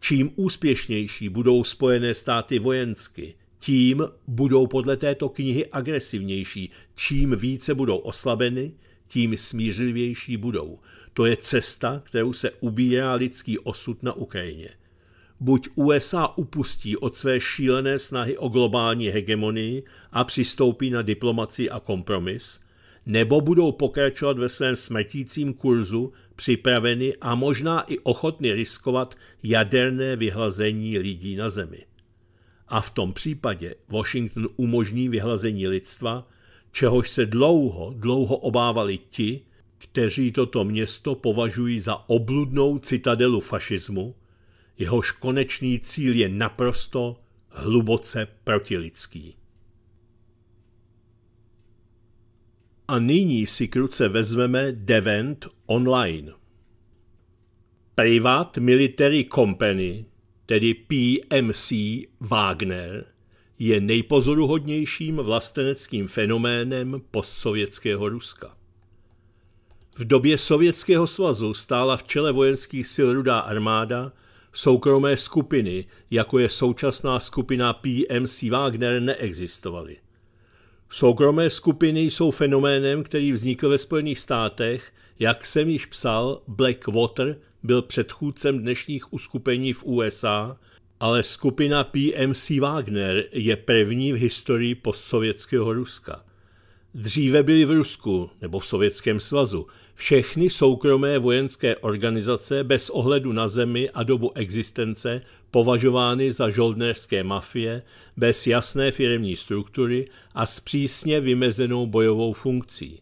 Čím úspěšnější budou Spojené státy vojensky, tím budou podle této knihy agresivnější, čím více budou oslabeny, tím smířlivější budou. To je cesta, kterou se ubírá lidský osud na Ukrajině – buď USA upustí od své šílené snahy o globální hegemonii a přistoupí na diplomaci a kompromis, nebo budou pokračovat ve svém smrtícím kurzu připraveny a možná i ochotny riskovat jaderné vyhlazení lidí na Zemi. A v tom případě Washington umožní vyhlazení lidstva, čehož se dlouho, dlouho obávali ti, kteří toto město považují za obludnou citadelu fašismu, jehož konečný cíl je naprosto hluboce protilidský. A nyní si kruce vezmeme Devent Online. Privat Military Company, tedy PMC Wagner, je nejpozoruhodnějším vlasteneckým fenoménem postsovětského Ruska. V době Sovětského svazu stála v čele vojenských sil Rudá armáda – soukromé skupiny, jako je současná skupina PMC Wagner, neexistovaly. Soukromé skupiny jsou fenoménem, který vznikl ve Spojených státech, jak jsem již psal, Blackwater byl předchůdcem dnešních uskupení v USA, ale skupina PMC Wagner je první v historii postsovětského Ruska. Dříve byli v Rusku nebo v Sovětském svazu, všechny soukromé vojenské organizace bez ohledu na zemi a dobu existence považovány za žoldnéřské mafie, bez jasné firmní struktury a s přísně vymezenou bojovou funkcí.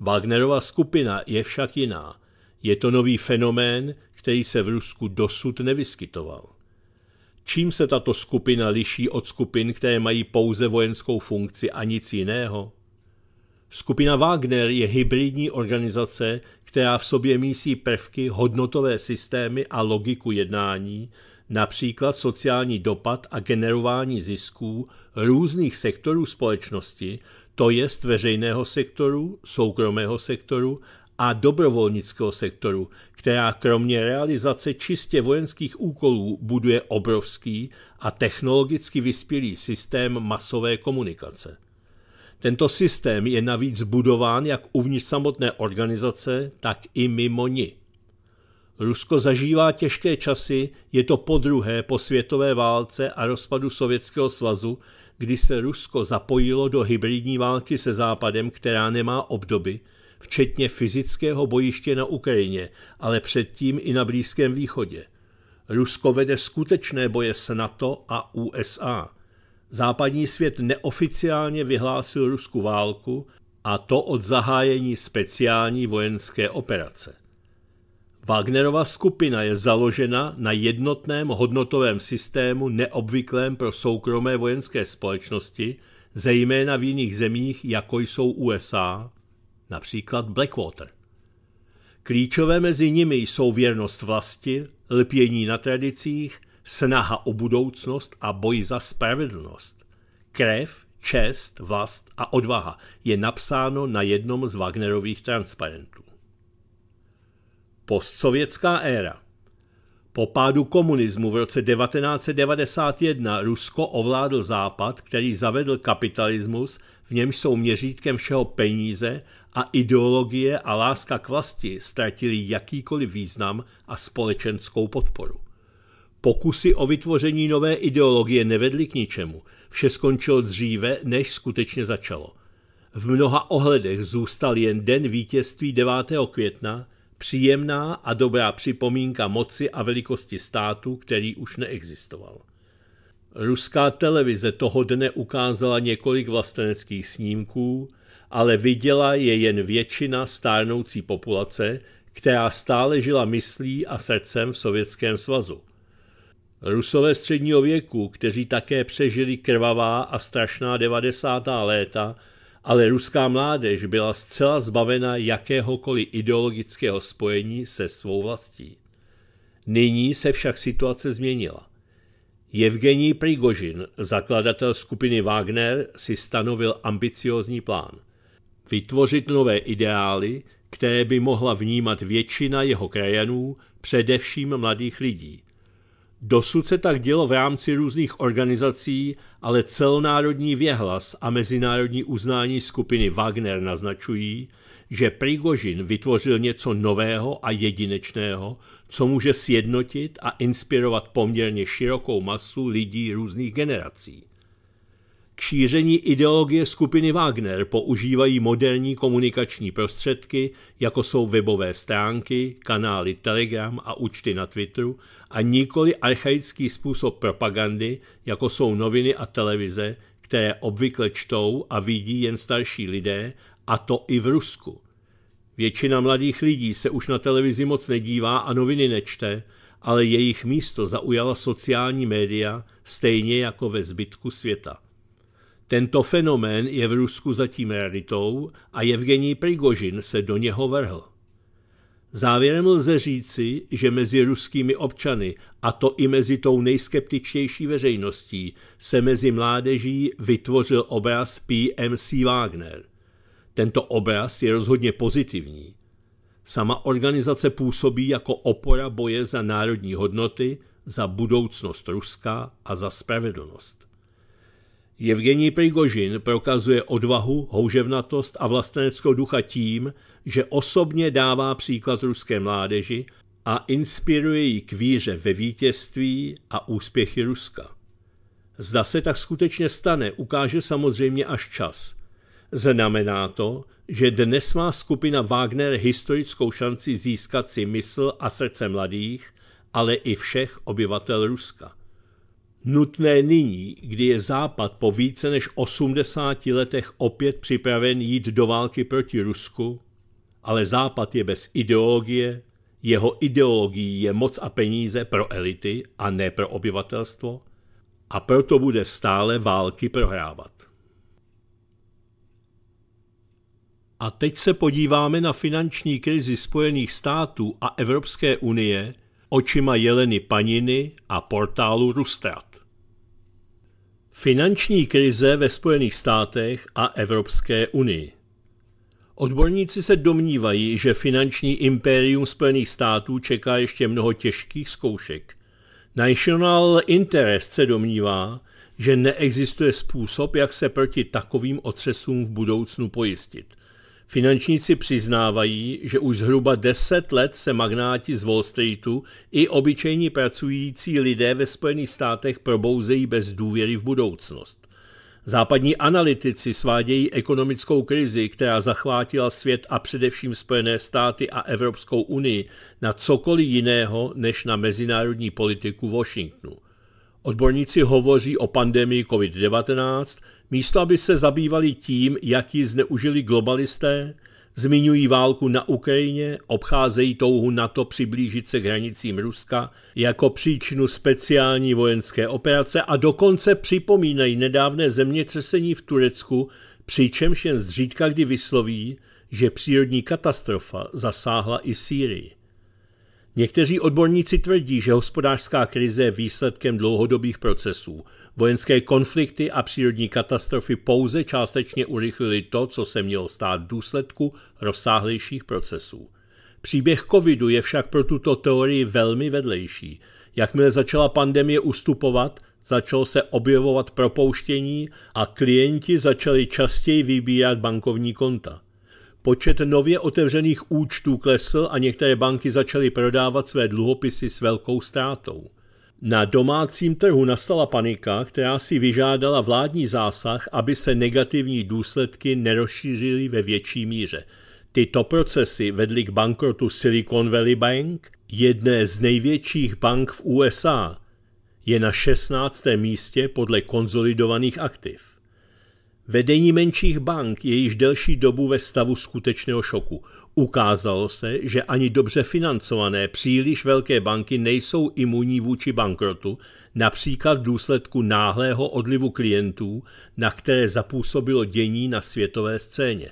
Wagnerova skupina je však jiná. Je to nový fenomén, který se v Rusku dosud nevyskytoval. Čím se tato skupina liší od skupin, které mají pouze vojenskou funkci a nic jiného? Skupina Wagner je hybridní organizace, která v sobě mísí prvky, hodnotové systémy a logiku jednání, například sociální dopad a generování zisků různých sektorů společnosti, to jest veřejného sektoru, soukromého sektoru a dobrovolnického sektoru, která kromě realizace čistě vojenských úkolů buduje obrovský a technologicky vyspělý systém masové komunikace. Tento systém je navíc budován jak uvnitř samotné organizace, tak i mimo ni. Rusko zažívá těžké časy, je to po druhé po světové válce a rozpadu Sovětského svazu, kdy se Rusko zapojilo do hybridní války se Západem, která nemá obdoby, včetně fyzického bojiště na Ukrajině, ale předtím i na Blízkém východě. Rusko vede skutečné boje s NATO a USA. Západní svět neoficiálně vyhlásil Rusku válku a to od zahájení speciální vojenské operace. Wagnerova skupina je založena na jednotném hodnotovém systému neobvyklém pro soukromé vojenské společnosti, zejména v jiných zemích, jako jsou USA, například Blackwater. Klíčové mezi nimi jsou věrnost vlasti, lpění na tradicích, snaha o budoucnost a boj za spravedlnost. Krev, čest, vlast a odvaha je napsáno na jednom z Wagnerových transparentů. Postsovětská éra po pádu komunismu v roce 1991 Rusko ovládl Západ, který zavedl kapitalismus, v němž jsou měřítkem všeho peníze a ideologie a láska k vlasti ztratili jakýkoliv význam a společenskou podporu. Pokusy o vytvoření nové ideologie nevedly k ničemu. Vše skončilo dříve, než skutečně začalo. V mnoha ohledech zůstal jen den vítězství 9. května, příjemná a dobrá připomínka moci a velikosti státu, který už neexistoval. Ruská televize toho dne ukázala několik vlasteneckých snímků, ale viděla je jen většina stárnoucí populace, která stále žila myslí a srdcem v Sovětském svazu. Rusové středního věku, kteří také přežili krvavá a strašná 90. léta, ale ruská mládež byla zcela zbavena jakéhokoliv ideologického spojení se svou vlastí. Nyní se však situace změnila. Evgenij Prigožin, zakladatel skupiny Wagner, si stanovil ambiciózní plán. Vytvořit nové ideály, které by mohla vnímat většina jeho krajanů, především mladých lidí – Dosud se tak dělo v rámci různých organizací, ale celonárodní věhlas a mezinárodní uznání skupiny Wagner naznačují, že Prigožin vytvořil něco nového a jedinečného, co může sjednotit a inspirovat poměrně širokou masu lidí různých generací. K šíření ideologie skupiny Wagner používají moderní komunikační prostředky, jako jsou webové stránky, kanály Telegram a účty na Twitteru, a nikoli archaický způsob propagandy, jako jsou noviny a televize, které obvykle čtou a vidí jen starší lidé, a to i v Rusku. Většina mladých lidí se už na televizi moc nedívá a noviny nečte, ale jejich místo zaujala sociální média, stejně jako ve zbytku světa. Tento fenomén je v Rusku zatím realitou a Evgenij Prigožin se do něho vrhl. Závěrem lze říci, že mezi ruskými občany, a to i mezi tou nejskeptičtější veřejností, se mezi mládeží vytvořil obraz PMC Wagner. Tento obraz je rozhodně pozitivní. Sama organizace působí jako opora boje za národní hodnoty, za budoucnost Ruska a za spravedlnost. Jevgení Prigožin prokazuje odvahu, houževnatost a vlasteneckou ducha tím, že osobně dává příklad ruské mládeži a inspiruje ji k víře ve vítězství a úspěchy Ruska. Zda se tak skutečně stane, ukáže samozřejmě až čas. Znamená to, že dnes má skupina Wagner historickou šanci získat si mysl a srdce mladých, ale i všech obyvatel Ruska nutné nyní, kdy je Západ po více než 80 letech opět připraven jít do války proti Rusku, ale Západ je bez ideologie, jeho ideologií je moc a peníze pro elity a ne pro obyvatelstvo a proto bude stále války prohrávat. A teď se podíváme na finanční krizi Spojených států a Evropské unie očima Jeleny Paniny a portálu Rustrat. Finanční krize ve Spojených státech a Evropské unii. Odborníci se domnívají, že finanční impérium Spojených států čeká ještě mnoho těžkých zkoušek. National Interest se domnívá, že neexistuje způsob, jak se proti takovým otřesům v budoucnu pojistit. Finančníci přiznávají, že už zhruba 10 let se magnáti z Wall Streetu i obyčejní pracující lidé ve Spojených státech probouzejí bez důvěry v budoucnost. Západní analytici svádějí ekonomickou krizi, která zachvátila svět a především Spojené státy a Evropskou unii na cokoliv jiného než na mezinárodní politiku Washingtonu. Odborníci hovoří o pandemii COVID-19, místo aby se zabývali tím, jak ji zneužili globalisté, zmiňují válku na Ukrajině, obcházejí touhu na to přiblížit se k hranicím Ruska jako příčinu speciální vojenské operace a dokonce připomínají nedávné zemětřesení v Turecku, přičemž jen zřídka kdy vysloví, že přírodní katastrofa zasáhla i Sýrii. Někteří odborníci tvrdí, že hospodářská krize je výsledkem dlouhodobých procesů. Vojenské konflikty a přírodní katastrofy pouze částečně urychlily to, co se mělo stát v důsledku rozsáhlejších procesů. Příběh covidu je však pro tuto teorii velmi vedlejší. Jakmile začala pandemie ustupovat, začalo se objevovat propouštění a klienti začali častěji vybírat bankovní konta. Počet nově otevřených účtů klesl a některé banky začaly prodávat své dluhopisy s velkou ztrátou. Na domácím trhu nastala panika, která si vyžádala vládní zásah, aby se negativní důsledky nerozšířily ve větší míře. Tyto procesy vedly k bankrotu Silicon Valley Bank, jedné z největších bank v USA. Je na 16. místě podle konzolidovaných aktiv. Vedení menších bank je již delší dobu ve stavu skutečného šoku. Ukázalo se, že ani dobře financované příliš velké banky nejsou imunní vůči bankrotu, například v důsledku náhlého odlivu klientů, na které zapůsobilo dění na světové scéně.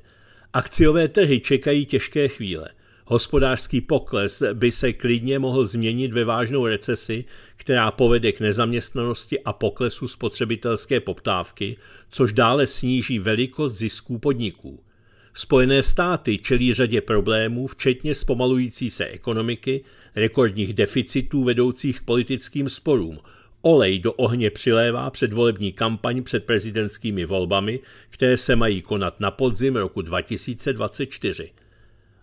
Akciové trhy čekají těžké chvíle. Hospodářský pokles by se klidně mohl změnit ve vážnou recesi, která povede k nezaměstnanosti a poklesu spotřebitelské poptávky, což dále sníží velikost zisků podniků. Spojené státy čelí řadě problémů, včetně zpomalující se ekonomiky, rekordních deficitů vedoucích k politickým sporům. Olej do ohně přilévá předvolební kampaň před prezidentskými volbami, které se mají konat na podzim roku 2024.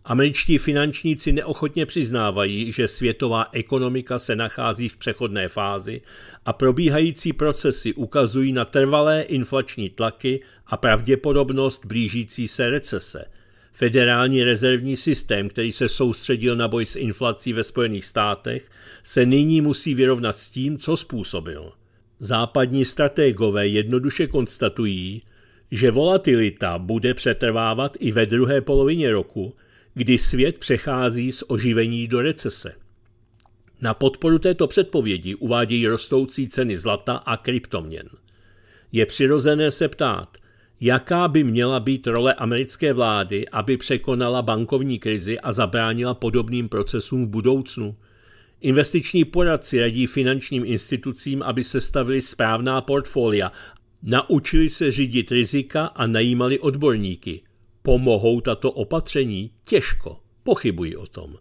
Američtí finančníci neochotně přiznávají, že světová ekonomika se nachází v přechodné fázi a probíhající procesy ukazují na trvalé inflační tlaky a pravděpodobnost blížící se recese. Federální rezervní systém, který se soustředil na boj s inflací ve Spojených státech, se nyní musí vyrovnat s tím, co způsobil. Západní strategové jednoduše konstatují, že volatilita bude přetrvávat i ve druhé polovině roku kdy svět přechází z oživení do recese. Na podporu této předpovědi uvádějí rostoucí ceny zlata a kryptoměn. Je přirozené se ptát, jaká by měla být role americké vlády, aby překonala bankovní krizi a zabránila podobným procesům v budoucnu. Investiční poradci radí finančním institucím, aby sestavili správná portfolia, naučili se řídit rizika a najímali odborníky – Pomohou tato opatření? Těžko. Pochybuji o tom.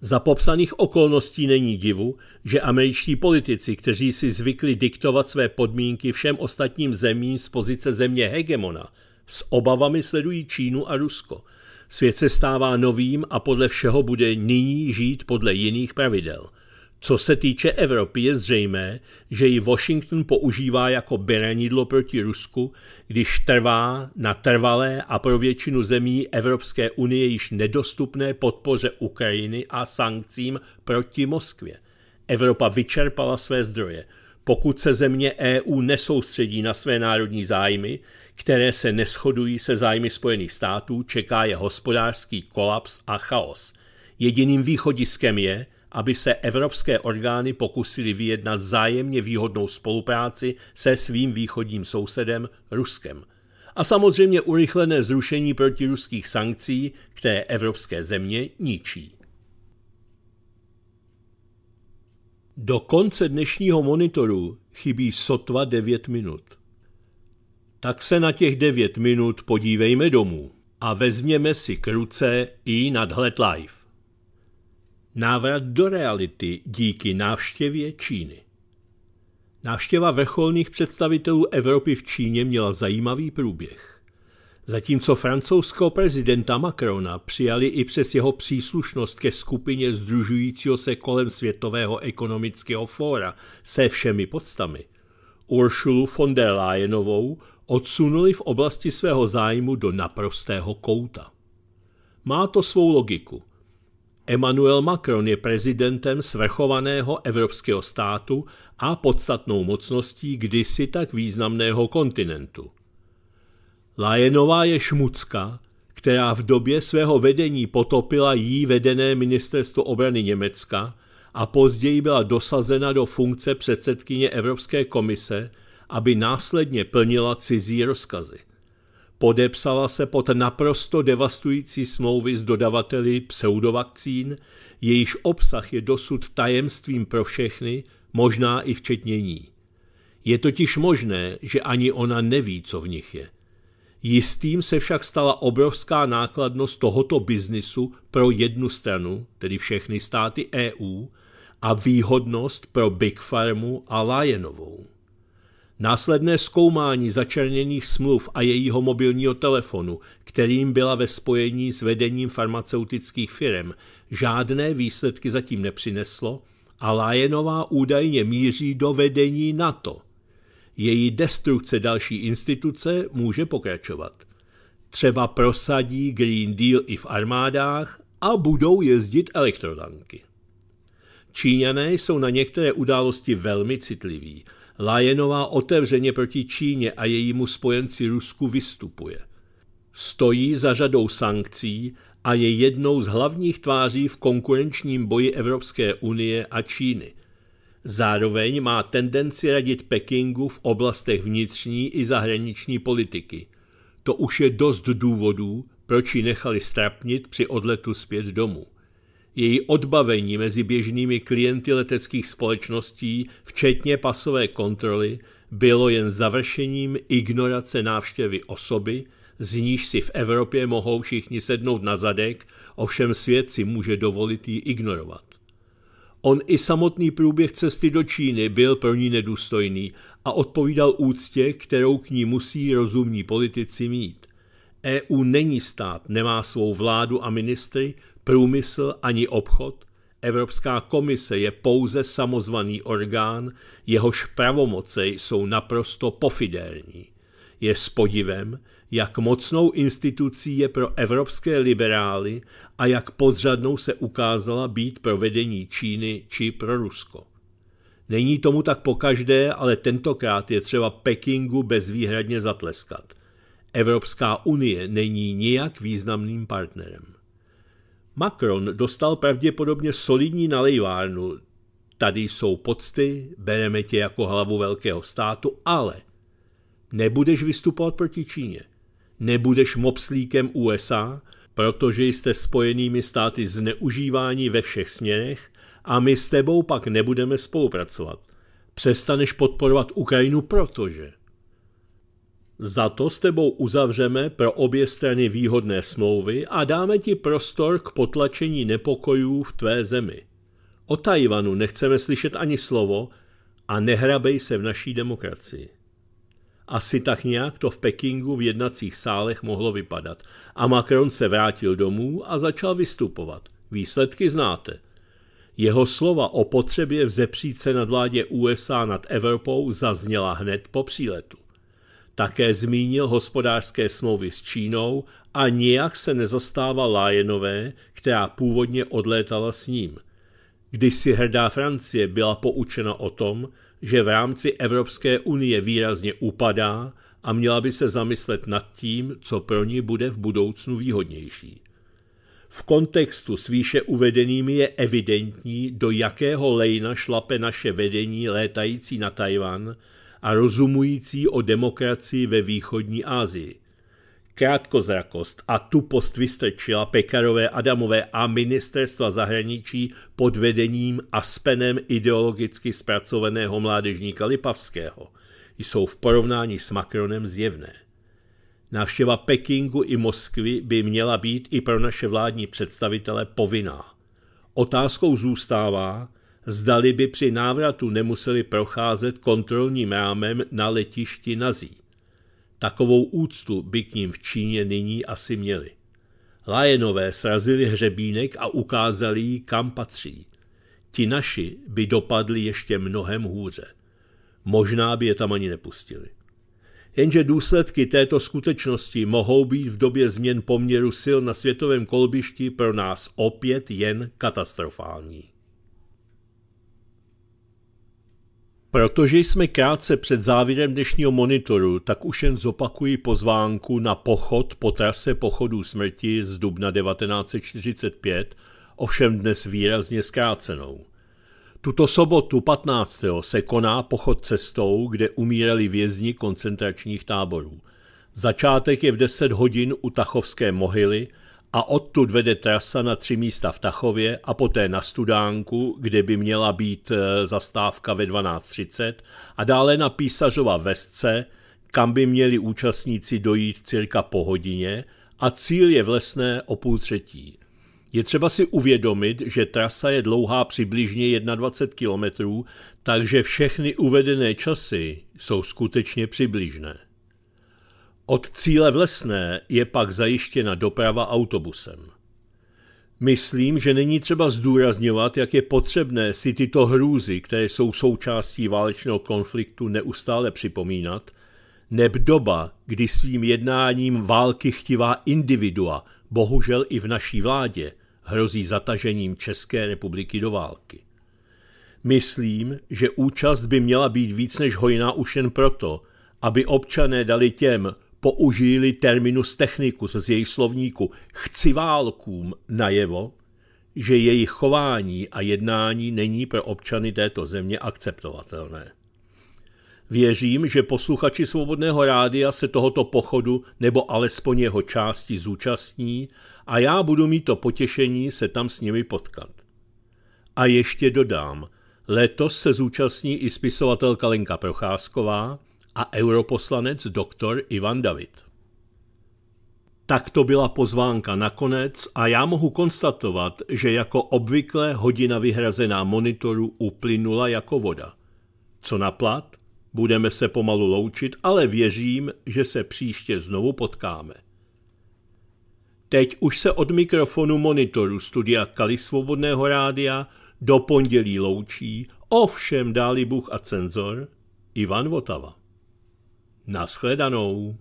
Za popsaných okolností není divu, že američtí politici, kteří si zvykli diktovat své podmínky všem ostatním zemím z pozice země hegemona, s obavami sledují Čínu a Rusko. Svět se stává novým a podle všeho bude nyní žít podle jiných pravidel – co se týče Evropy, je zřejmé, že ji Washington používá jako berenidlo proti Rusku, když trvá na trvalé a pro většinu zemí Evropské unie již nedostupné podpoře Ukrajiny a sankcím proti Moskvě. Evropa vyčerpala své zdroje. Pokud se země EU nesoustředí na své národní zájmy, které se neschodují se zájmy Spojených států, čeká je hospodářský kolaps a chaos. Jediným východiskem je, aby se evropské orgány pokusily vyjednat zájemně výhodnou spolupráci se svým východním sousedem Ruskem. A samozřejmě urychlené zrušení protiruských sankcí, které evropské země ničí. Do konce dnešního monitoru chybí sotva 9 minut. Tak se na těch 9 minut podívejme domů a vezměme si kruce i nadhled live. Návrat do reality díky návštěvě Číny. Návštěva vrcholných představitelů Evropy v Číně měla zajímavý průběh. Zatímco francouzského prezidenta Macrona přijali i přes jeho příslušnost ke skupině združujícího se kolem Světového ekonomického fóra se všemi podstami, Uršulu von der Leyenovou odsunuli v oblasti svého zájmu do naprostého kouta. Má to svou logiku – Emmanuel Macron je prezidentem svrchovaného evropského státu a podstatnou mocností kdysi tak významného kontinentu. Lajenová je šmucka, která v době svého vedení potopila jí vedené ministerstvo obrany Německa a později byla dosazena do funkce předsedkyně Evropské komise, aby následně plnila cizí rozkazy. Podepsala se pod naprosto devastující smlouvy s dodavateli pseudovakcín, jejíž obsah je dosud tajemstvím pro všechny, možná i včetně ní. Je totiž možné, že ani ona neví, co v nich je. Jistým se však stala obrovská nákladnost tohoto biznisu pro jednu stranu, tedy všechny státy EU, a výhodnost pro Big Farmu a Lionovou. Následné zkoumání začerněných smluv a jejího mobilního telefonu, kterým byla ve spojení s vedením farmaceutických firm, žádné výsledky zatím nepřineslo a Lajenová údajně míří do vedení NATO. Její destrukce další instituce může pokračovat. Třeba prosadí Green Deal i v armádách a budou jezdit elektrodanky. Číňané jsou na některé události velmi citliví – Lajenová otevřeně proti Číně a jejímu spojenci Rusku vystupuje. Stojí za řadou sankcí a je jednou z hlavních tváří v konkurenčním boji Evropské unie a Číny. Zároveň má tendenci radit Pekingu v oblastech vnitřní i zahraniční politiky. To už je dost důvodů, proč ji nechali strapnit při odletu zpět domů. Její odbavení mezi běžnými klienty leteckých společností, včetně pasové kontroly, bylo jen završením ignorace návštěvy osoby, z níž si v Evropě mohou všichni sednout na zadek, ovšem svět si může dovolit ji ignorovat. On i samotný průběh cesty do Číny byl pro ní nedůstojný a odpovídal úctě, kterou k ní musí rozumní politici mít. EU není stát, nemá svou vládu a ministry, průmysl ani obchod, Evropská komise je pouze samozvaný orgán, jehož pravomoce jsou naprosto pofidérní. Je s podivem, jak mocnou institucí je pro evropské liberály a jak podřadnou se ukázala být pro vedení Číny či pro Rusko. Není tomu tak pokaždé, ale tentokrát je třeba Pekingu bezvýhradně zatleskat. Evropská unie není nijak významným partnerem. Macron dostal pravděpodobně solidní nalejvárnu. Tady jsou pocty, bereme tě jako hlavu velkého státu, ale nebudeš vystupovat proti Číně. Nebudeš mopslíkem USA, protože jste spojenými státy zneužívání ve všech směrech a my s tebou pak nebudeme spolupracovat. Přestaneš podporovat Ukrajinu, protože... Za to s tebou uzavřeme pro obě strany výhodné smlouvy a dáme ti prostor k potlačení nepokojů v tvé zemi. O Tajvanu nechceme slyšet ani slovo a nehrabej se v naší demokracii. Asi tak nějak to v Pekingu v jednacích sálech mohlo vypadat. A Macron se vrátil domů a začal vystupovat. Výsledky znáte. Jeho slova o potřebě vzepřít se nad vládě USA nad Evropou zazněla hned po příletu. Také zmínil hospodářské smlouvy s Čínou a nijak se nezastává Lájenové, která původně odlétala s ním. Když si hrdá Francie byla poučena o tom, že v rámci Evropské unie výrazně upadá a měla by se zamyslet nad tím, co pro ní bude v budoucnu výhodnější. V kontextu s výše uvedenými je evidentní, do jakého lejna šlape naše vedení létající na Tajvan – a rozumující o demokracii ve východní Asii. Krátkozrakost a tupost vystrčila Pekarové Adamové a ministerstva zahraničí pod vedením a spenem ideologicky zpracovaného mládežníka Lipavského jsou v porovnání s Macronem zjevné. Návštěva Pekingu i Moskvy by měla být i pro naše vládní představitele povinná. Otázkou zůstává, zdali by při návratu nemuseli procházet kontrolním rámem na letišti Nazí. Takovou úctu by k ním v Číně nyní asi měli. Lajenové srazili hřebínek a ukázali jí, kam patří. Ti naši by dopadli ještě mnohem hůře. Možná by je tam ani nepustili. Jenže důsledky této skutečnosti mohou být v době změn poměru sil na světovém kolbišti pro nás opět jen katastrofální. Protože jsme krátce před závěrem dnešního monitoru, tak už jen zopakuji pozvánku na pochod po trase pochodů smrti z dubna 1945, ovšem dnes výrazně zkrácenou. Tuto sobotu 15. se koná pochod cestou, kde umírali vězni koncentračních táborů. Začátek je v 10 hodin u Tachovské mohyly – a odtud vede trasa na tři místa v Tachově a poté na Studánku, kde by měla být e, zastávka ve 12.30 a dále na Písařova vesce, kam by měli účastníci dojít cirka po hodině a cíl je v Lesné o půl třetí. Je třeba si uvědomit, že trasa je dlouhá přibližně 21 kilometrů, takže všechny uvedené časy jsou skutečně přibližné. Od cíle v Lesné je pak zajištěna doprava autobusem. Myslím, že není třeba zdůrazňovat, jak je potřebné si tyto hrůzy, které jsou součástí válečného konfliktu, neustále připomínat, neb doba, kdy svým jednáním války chtivá individua, bohužel i v naší vládě, hrozí zatažením České republiky do války. Myslím, že účast by měla být víc než hojná už jen proto, aby občané dali těm, použili terminus technicus z jejich slovníku chci válkům najevo, že jejich chování a jednání není pro občany této země akceptovatelné. Věřím, že posluchači Svobodného rádia se tohoto pochodu nebo alespoň jeho části zúčastní a já budu mít to potěšení se tam s nimi potkat. A ještě dodám, letos se zúčastní i spisovatelka Lenka Procházková, a europoslanec doktor Ivan David. Tak to byla pozvánka nakonec a já mohu konstatovat, že jako obvykle hodina vyhrazená monitoru uplynula jako voda. Co na plat? Budeme se pomalu loučit, ale věřím, že se příště znovu potkáme. Teď už se od mikrofonu monitoru studia Kali Svobodného rádia do pondělí loučí, ovšem dáli Bůh a cenzor, Ivan Votava. Naschledanou.